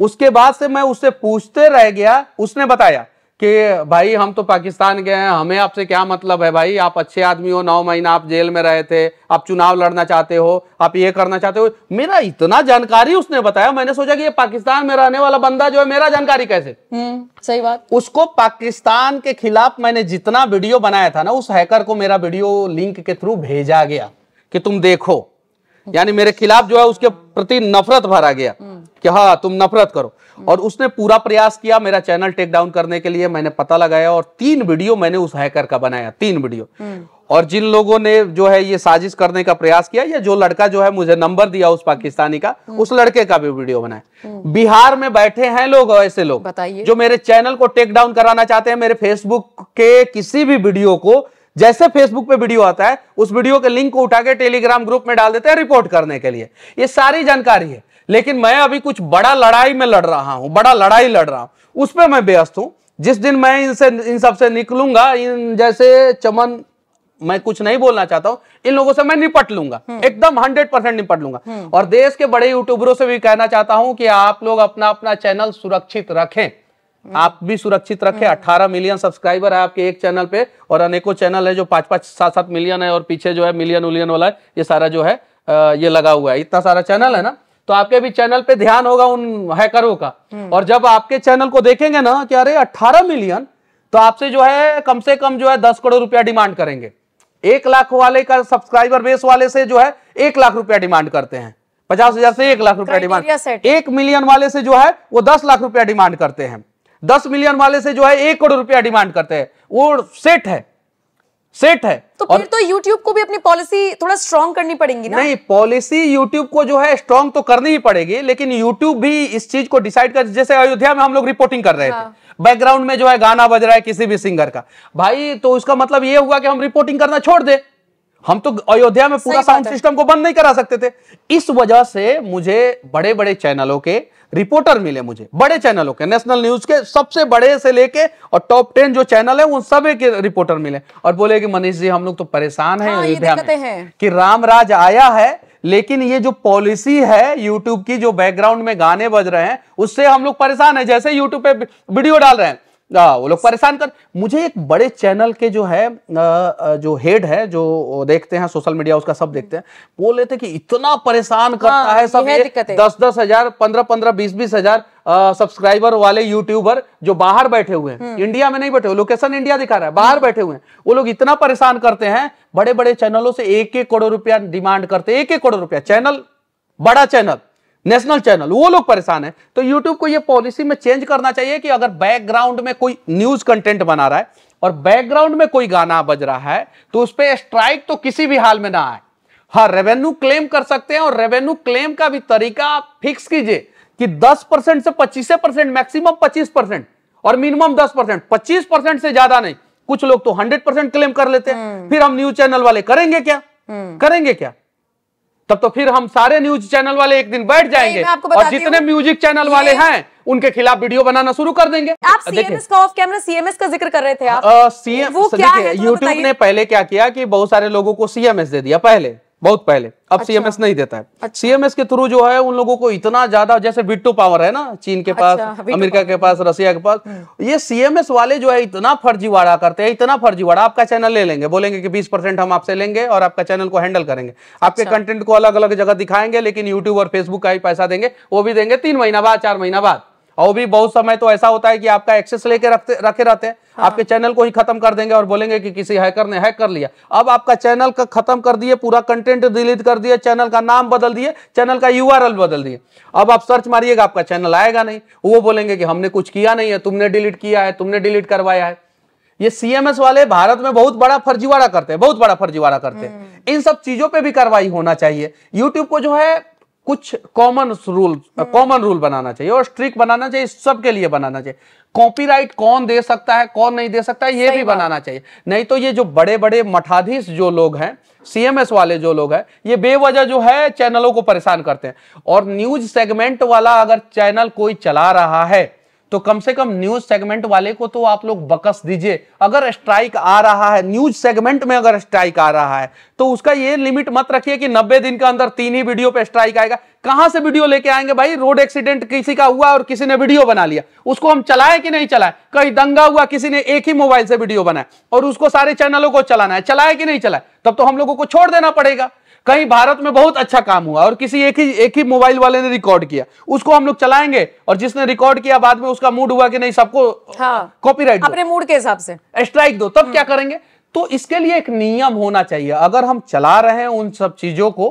उसके बाद से मैं उससे पूछते रह गया उसने बताया कि भाई हम तो पाकिस्तान गए हैं हमें आपसे क्या मतलब है भाई आप अच्छे आदमी हो नौ महीना आप जेल में रहे थे आप चुनाव लड़ना चाहते हो आप ये करना चाहते हो मेरा इतना जानकारी उसने बताया मैंने सोचा कि ये पाकिस्तान में रहने वाला बंदा जो है मेरा जानकारी कैसे हम्म, सही बात उसको पाकिस्तान के खिलाफ मैंने जितना वीडियो बनाया था ना उस हैकर को मेरा वीडियो लिंक के थ्रू भेजा गया कि तुम देखो यानी मेरे खिलाफ जो है उसके प्रति नफरत भरा गया हम्म। कि हाँ तुम नफरत करो हम्म। और उसने पूरा प्रयास किया मेरा चैनल टेक डाउन करने के लिए मैंने पता लगाया और तीन वीडियो मैंने उस हैकर का बनाया तीन वीडियो हम्म। और जिन लोगों ने जो है ये साजिश करने का प्रयास किया या जो लड़का जो है मुझे नंबर दिया उस पाकिस्तानी का हम्म। उस लड़के का भी वीडियो बनाया बिहार में बैठे हैं लोग ऐसे लोग बताइए जो मेरे चैनल को टेक डाउन कराना चाहते हैं मेरे फेसबुक के किसी भी वीडियो को जैसे फेसबुक पे वीडियो आता है उस वीडियो के लिंक को उठा के टेलीग्राम ग्रुप में डाल देते हैं रिपोर्ट करने के लिए ये सारी जानकारी है लेकिन मैं अभी कुछ बड़ा लड़ाई में लड़ रहा हूं बड़ा लड़ाई लड़ रहा हूं उस पर मैं व्यस्त हूं जिस दिन मैं इनसे इन सबसे निकलूंगा इन जैसे चमन मैं कुछ नहीं बोलना चाहता हूं इन लोगों से मैं निपट लूंगा हम्म। एकदम हंड्रेड परसेंट निपट लूंगा हम्म। और देश के बड़े यूट्यूबरों से भी कहना चाहता हूं कि आप लोग अपना अपना चैनल सुरक्षित रखें हम्म। आप भी सुरक्षित रखें अठारह मिलियन सब्सक्राइबर है आपके एक चैनल पे और अनेकों चैनल है जो पांच पांच सात सात मिलियन है और पीछे जो है मिलियन उलियन वाला है ये सारा जो है ये लगा हुआ है इतना सारा चैनल है ना तो आपके भी चैनल पे ध्यान होगा उन हैकरों का हम्म। और जब आपके चैनल को देखेंगे ना कि अरे अट्ठारह मिलियन तो आपसे जो है कम से कम जो है दस करोड़ रुपया डिमांड करेंगे एक लाख वाले का सब्सक्राइबर बेस वाले से जो है एक लाख रुपया डिमांड करते हैं पचास हजार से एक लाख रुपया डिमांड एक मिलियन वाले से जो है वो दस लाख रुपया डिमांड करते हैं दस मिलियन वाले से जो है एक करोड़ रुपया डिमांड करते हैं वो सेट है सेट है तो फिर तो यूट्यूब को भी अपनी पॉलिसी थोड़ा स्ट्रॉन्ग करनी पड़ेगी ना नहीं पॉलिसी यूट्यूब को जो है स्ट्रांग तो करनी ही पड़ेगी लेकिन यूट्यूब भी इस चीज को डिसाइड कर जैसे अयोध्या में हम लोग रिपोर्टिंग कर रहे हाँ। थे बैकग्राउंड में जो है गाना बज रहा है किसी भी सिंगर का भाई तो उसका मतलब ये हुआ कि हम रिपोर्टिंग करना छोड़ दे हम तो अयोध्या में पूरा साउंड सिस्टम को बंद नहीं करा सकते थे इस वजह से मुझे बड़े बड़े चैनलों के रिपोर्टर मिले मुझे बड़े चैनलों के नेशनल न्यूज के सबसे बड़े से लेके और टॉप टेन जो चैनल है उन सभी के रिपोर्टर मिले और बोले कि मनीष जी हम लोग तो परेशान हैं हाँ, अयोध्या में है। कि राज आया है लेकिन ये जो पॉलिसी है यूट्यूब की जो बैकग्राउंड में गाने बज रहे हैं उससे हम लोग परेशान है जैसे यूट्यूब पे वीडियो डाल रहे हैं आ, हाँ, वो लोग परेशान कर मुझे एक बड़े चैनल के जो है जो हेड है जो देखते हैं सोशल मीडिया उसका सब देखते हैं बोल रहे थे कि इतना परेशान करता हाँ, है सब है दस दस हजार पंद्रह पंद्रह बीस बीस हजार सब्सक्राइबर वाले यूट्यूबर जो बाहर बैठे हुए हैं इंडिया हम्म। में नहीं बैठे हुए लोकेशन इंडिया दिखा रहा है बाहर हम्म। बैठे हुए हैं वो लोग इतना परेशान करते हैं बड़े बड़े चैनलों से एक एक करोड़ रुपया डिमांड करते एक एक करोड़ रुपया चैनल बड़ा चैनल नेशनल चैनल वो लोग परेशान है तो यूट्यूब को ये पॉलिसी में चेंज करना चाहिए कि अगर बैकग्राउंड में कोई न्यूज कंटेंट बना रहा है और बैकग्राउंड में कोई गाना बज रहा है तो उस पर स्ट्राइक तो किसी भी हाल में ना आए हाँ रेवेन्यू क्लेम कर सकते हैं और रेवेन्यू क्लेम का भी तरीका आप फिक्स कीजिए कि 10 परसेंट से 25 परसेंट मैक्सिमम 25 परसेंट और मिनिमम 10 परसेंट पच्चीस परसेंट से ज्यादा नहीं कुछ लोग तो 100 परसेंट क्लेम कर लेते हैं हम्म। फिर हम न्यूज चैनल वाले करेंगे क्या हम्म। करेंगे क्या तब तो फिर हम सारे न्यूज चैनल वाले एक दिन बैठ जाएंगे और जितने म्यूजिक चैनल वाले हैं उनके खिलाफ वीडियो बनाना शुरू कर देंगे आप सीएमएस का ऑफ कैमरा सीएमएस का जिक्र कर रहे थे आप सीएम यूट्यूब ने पहले क्या किया कि बहुत सारे लोगों को सीएमएस दे दिया पहले बहुत पहले अब अच्छा। सीएमएस नहीं देता है अच्छा। सीएमएस के थ्रू जो है उन लोगों को इतना ज्यादा जैसे विट्टो पावर है ना चीन के पास अच्छा, अमेरिका के पास रसिया के पास हम्म। ये सीएमएस वाले जो है इतना फर्जीवाड़ा करते हैं इतना फर्जीवाड़ा आपका चैनल ले लेंगे बोलेंगे कि 20 परसेंट हम आपसे लेंगे और आपका चैनल को हैंडल करेंगे अच्छा। आपके कंटेंट को अलग अलग जगह दिखाएंगे लेकिन यूट्यूब और फेसबुक का ही पैसा देंगे वो भी देंगे तीन महीना बाद चार महीना बाद और भी बहुत समय तो ऐसा होता है कि आपका एक्सेस लेके रखते रखे रहते हैं हाँ। आपके चैनल को ही खत्म कर देंगे और बोलेंगे कि किसी हैकर ने हैक कर लिया अब आपका चैनल का खत्म कर दिए पूरा कंटेंट डिलीट कर दिए चैनल का नाम बदल दिए चैनल का यू बदल दिए अब आप सर्च मारिएगा आपका चैनल आएगा नहीं वो बोलेंगे कि हमने कुछ किया नहीं है तुमने डिलीट किया है तुमने डिलीट करवाया है ये सीएमएस वाले भारत में बहुत बड़ा फर्जीवाड़ा करते हैं बहुत बड़ा फर्जीवाड़ा करते हैं हम्म। इन सब चीजों पे भी कार्रवाई होना चाहिए यूट्यूब को जो है कुछ कॉमन रूल कॉमन रूल बनाना चाहिए और स्ट्रिक बनाना चाहिए सबके लिए बनाना चाहिए कॉपीराइट कौन दे सकता है कौन नहीं दे सकता है ये भी बनाना चाहिए नहीं तो ये जो बड़े बड़े मठाधीश जो लोग हैं सीएमएस वाले जो लोग हैं ये बेवजह जो है चैनलों को परेशान करते हैं और न्यूज सेगमेंट वाला अगर चैनल कोई चला रहा है तो कम से कम न्यूज सेगमेंट वाले को तो आप लोग बकस दीजिए अगर स्ट्राइक आ रहा है न्यूज सेगमेंट में अगर स्ट्राइक आ रहा है तो उसका ये लिमिट मत रखिए कि 90 दिन के अंदर तीन ही वीडियो पे स्ट्राइक आएगा कहां से वीडियो लेके आएंगे भाई रोड एक्सीडेंट किसी का हुआ और किसी ने वीडियो बना लिया उसको हम चलाए कि नहीं चलाए कहीं दंगा हुआ किसी ने एक ही मोबाइल से वीडियो बनाया और उसको सारे चैनलों को चलाना है चलाए कि नहीं चलाए तब तो हम लोगों को छोड़ देना पड़ेगा कहीं भारत में बहुत अच्छा काम हुआ और किसी एक ही एक ही मोबाइल वाले ने रिकॉर्ड किया उसको हम लोग चलाएंगे और जिसने रिकॉर्ड किया बाद में उसका मूड हुआ कि नहीं सबको हाँ, कॉपीराइट अपने मूड के हिसाब से स्ट्राइक दो तब हम्म। क्या करेंगे तो इसके लिए एक नियम होना चाहिए अगर हम चला रहे हैं उन सब चीजों को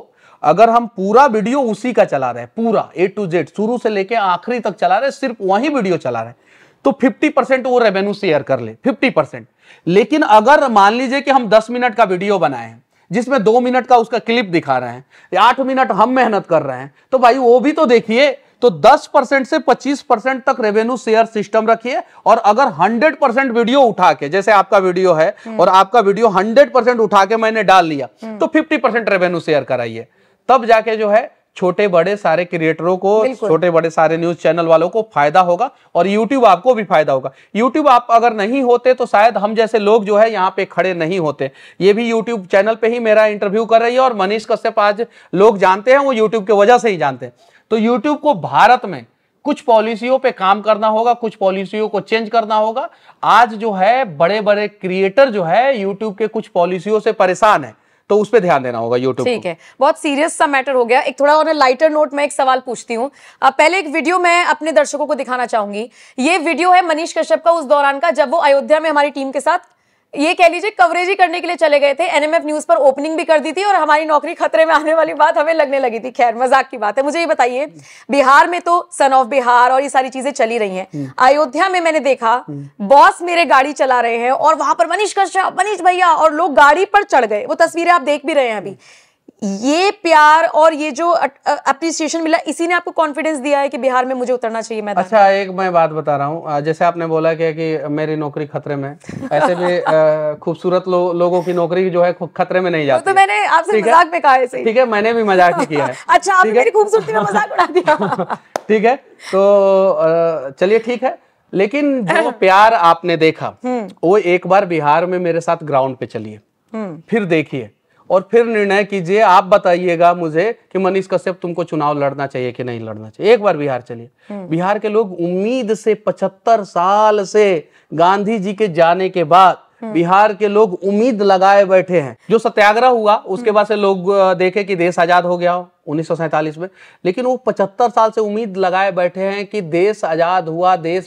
अगर हम पूरा वीडियो उसी का चला रहे हैं पूरा ए टू जेड शुरू से लेके आखिरी तक चला रहे हैं सिर्फ वही वीडियो चला रहे हैं तो 50 परसेंट वो रेवेन्यू शेयर कर ले 50 परसेंट लेकिन अगर मान लीजिए कि हम 10 मिनट का वीडियो बनाए हैं जिसमें दो मिनट का उसका क्लिप दिखा रहे हैं आठ मिनट हम मेहनत कर रहे हैं तो भाई वो भी तो देखिए तो 10 परसेंट से 25 परसेंट तक रेवेन्यू शेयर सिस्टम रखिए और अगर 100 परसेंट वीडियो उठा के जैसे आपका वीडियो है हम्म। और आपका वीडियो 100 परसेंट उठा के मैंने डाल लिया हम्म। तो 50 परसेंट रेवेन्यू शेयर कराइए तब जाके जो है छोटे बड़े सारे क्रिएटरों को छोटे बड़े सारे न्यूज चैनल वालों को फायदा होगा और यूट्यूब आपको भी फायदा होगा यूट्यूब आप अगर नहीं होते तो शायद हम जैसे लोग जो है यहाँ पे खड़े नहीं होते ये भी यूट्यूब चैनल पे ही मेरा इंटरव्यू कर रही है और मनीष कश्यप आज लोग जानते हैं वो यूट्यूब की वजह से ही जानते हैं तो यूट्यूब को भारत में कुछ पॉलिसियों पे काम करना होगा कुछ पॉलिसियों को चेंज करना होगा आज जो है बड़े बड़े क्रिएटर जो है यूट्यूब के कुछ पॉलिसियों से परेशान है तो उस पर ध्यान देना होगा यूट्यूब ठीक है बहुत सीरियस सा मैटर हो गया एक थोड़ा और लाइटर नोट में एक सवाल पूछती हूँ पहले एक वीडियो मैं अपने दर्शकों को दिखाना चाहूंगी ये वीडियो है मनीष कश्यप का उस दौरान का जब वो अयोध्या में हमारी टीम के साथ ये कह लीजिए कवरेज ही करने के लिए चले गए थे एनएमएफ न्यूज पर ओपनिंग भी कर दी थी और हमारी नौकरी खतरे में आने वाली बात हमें लगने लगी थी खैर मजाक की बात है मुझे ये बताइए बिहार में तो सन ऑफ बिहार और ये सारी चीजें चली रही हैं हम्म। अयोध्या में मैंने देखा बॉस हम्म। मेरे गाड़ी चला रहे हैं और वहां पर मनीष कश्यप मनीष भैया और लोग गाड़ी पर चढ़ गए वो तस्वीरें आप देख भी रहे हैं अभी ये प्यार और ये जो अप्रिसिएशन मिला इसी ने आपको कॉन्फिडेंस दिया है कि बिहार में मुझे उतरना चाहिए मैं अच्छा एक मैं बात बता रहा हूँ जैसे आपने बोला क्या कि मेरी नौकरी खतरे में ऐसे भी खूबसूरत लो, लोगों की नौकरी जो है खतरे में नहीं तो जाती तो, तो मैंने आपसे मजाक में कहा ऐसे ठीक है मैंने भी मजाक ही किया है अच्छा आपने मेरी खूबसूरती में मजाक उड़ा दिया ठीक है तो चलिए ठीक है लेकिन जो प्यार आपने देखा हम्म। वो एक बार बिहार में मेरे साथ ग्राउंड पे चलिए हम्म। फिर देखिए और फिर निर्णय कीजिए आप बताइएगा मुझे कि मनीष कश्यप तुमको चुनाव लड़ना चाहिए कि नहीं लड़ना चाहिए एक बार बिहार चलिए हम्म। बिहार के लोग उम्मीद से पचहत्तर साल से गांधी जी के जाने के बाद हम्म। बिहार के लोग उम्मीद लगाए बैठे हैं जो सत्याग्रह हुआ उसके हम्म। बाद से लोग देखे कि देश आजाद हो गया हो उन्नीस में लेकिन वो पचहत्तर साल से उम्मीद लगाए बैठे हैं कि देश आजाद हुआ देश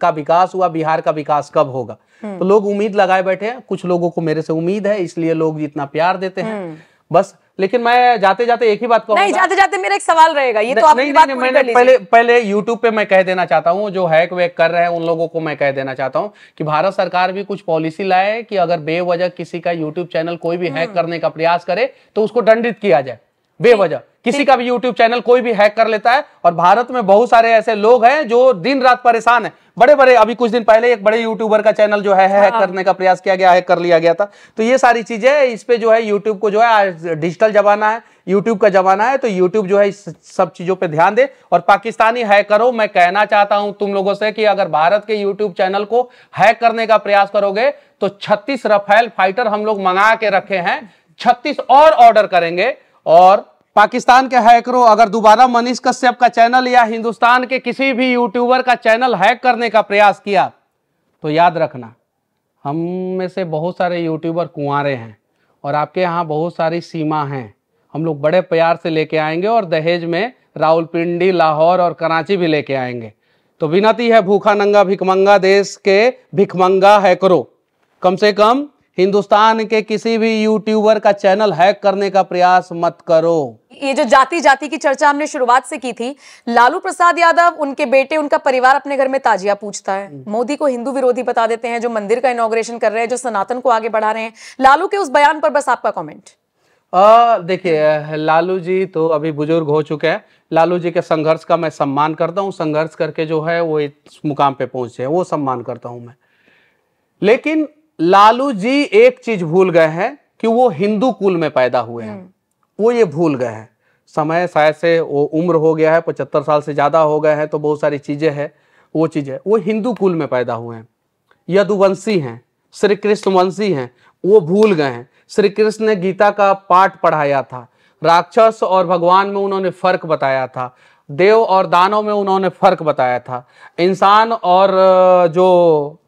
का विकास हुआ बिहार का विकास कब होगा तो लोग उम्मीद लगाए बैठे हैं कुछ लोगों को मेरे से उम्मीद है इसलिए लोग इतना प्यार देते हैं हम्म। बस लेकिन मैं जाते जाते एक ही बात नहीं जाते जाते मेरा एक सवाल रहेगा ये तो आपकी बात नहीं, मैंने पहले पहले यूट्यूब पे मैं कह देना चाहता हूँ जो हैक वैक कर रहे हैं उन लोगों को मैं कह देना चाहता हूँ कि भारत सरकार भी कुछ पॉलिसी लाए कि अगर बेवजह किसी का यूट्यूब चैनल कोई भी हैक हम्म। करने का प्रयास करे तो उसको दंडित किया जाए बेवजह किसी का भी यूट्यूब चैनल कोई भी हैक कर लेता है और भारत में बहुत सारे ऐसे लोग हैं जो दिन रात परेशान है बड़े बड़े अभी कुछ दिन पहले एक बड़े यूट्यूबर का चैनल जो है हैक हाँ। करने का प्रयास किया गया हैक कर लिया गया था तो ये सारी चीजें इस पे जो है यूट्यूब को जो है डिजिटल जमाना है यूट्यूब का जमाना है तो यूट्यूब जो है इस सब चीजों पे ध्यान दे और पाकिस्तानी हैकरों मैं कहना चाहता हूं तुम लोगों से कि अगर भारत के यूट्यूब चैनल को हैक करने का प्रयास करोगे तो छत्तीस रफेल फाइटर हम लोग मंगा के रखे हैं छत्तीस और ऑर्डर करेंगे और पाकिस्तान के हैकरों अगर दोबारा मनीष कश्यप का चैनल या हिंदुस्तान के किसी भी यूट्यूबर का चैनल हैक करने का प्रयास किया तो याद रखना हम में से बहुत सारे यूट्यूबर कुंवरे हैं और आपके यहाँ बहुत सारी सीमा हैं हम लोग बड़े प्यार से लेके आएंगे और दहेज में रावलपिंडी लाहौर और कराची भी लेके आएंगे तो विनती है भूखा नंगा भिकमंगा देश के भिकमंगा हैकरों कम से कम हिंदुस्तान के किसी भी यूट्यूबर का चैनल हैक करने का प्रयास मत करो ये जो जाति जाति की चर्चा हमने शुरुआत से की थी लालू प्रसाद यादव उनके बेटे उनका परिवार अपने घर में ताजिया पूछता है हम्म। मोदी को हिंदू विरोधी बता देते हैं जो मंदिर का इनोग्रेशन कर रहे हैं जो सनातन को आगे बढ़ा रहे हैं लालू के उस बयान पर बस आपका कॉमेंट देखिए लालू जी तो अभी बुजुर्ग हो चुके हैं लालू जी के संघर्ष का मैं सम्मान करता हूँ संघर्ष करके जो है वो इस मुकाम पे पहुंचे हैं वो सम्मान करता हूँ मैं लेकिन लालू जी एक चीज भूल गए हैं कि वो हिंदू कुल में पैदा हुए हैं हम्म। वो ये भूल गए हैं समय शायद से वो उम्र हो गया है पचहत्तर साल से ज़्यादा हो गए हैं तो बहुत सारी चीज़ें हैं वो चीज़ है वो हिंदू कुल में पैदा हुए हैं यदुवंशी हैं श्री कृष्ण वंशी हैं वो भूल गए हैं श्री कृष्ण ने गीता का पाठ पढ़ाया था राक्षस और भगवान में उन्होंने फर्क बताया था देव और दानों में उन्होंने फर्क बताया था इंसान और जो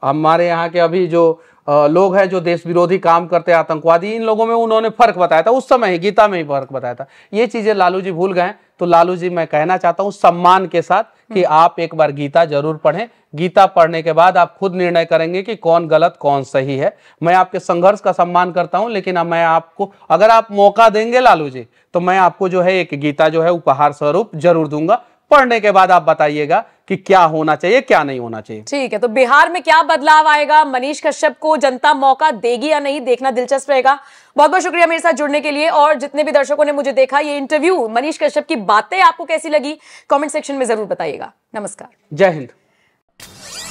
हमारे यहाँ के अभी जो लोग हैं जो देश विरोधी काम करते हैं आतंकवादी इन लोगों में उन्होंने फर्क बताया था उस समय ही गीता में ही फर्क बताया था ये चीजें लालू जी भूल गए तो लालू जी मैं कहना चाहता हूँ सम्मान के साथ कि हम्म। आप एक बार गीता जरूर पढ़ें गीता पढ़ने के बाद आप खुद निर्णय करेंगे कि कौन गलत कौन सही है मैं आपके संघर्ष का सम्मान करता हूं लेकिन मैं आपको अगर आप मौका देंगे लालू जी तो मैं आपको जो है एक गीता जो है उपहार स्वरूप जरूर दूंगा पढ़ने के बाद आप बताइएगा कि क्या होना चाहिए क्या नहीं होना चाहिए ठीक है तो बिहार में क्या बदलाव आएगा मनीष कश्यप को जनता मौका देगी या नहीं देखना दिलचस्प रहेगा बहुत बहुत शुक्रिया मेरे साथ जुड़ने के लिए और जितने भी दर्शकों ने मुझे देखा ये इंटरव्यू मनीष कश्यप की बातें आपको कैसी लगी कॉमेंट सेक्शन में जरूर बताइएगा नमस्कार जय हिंद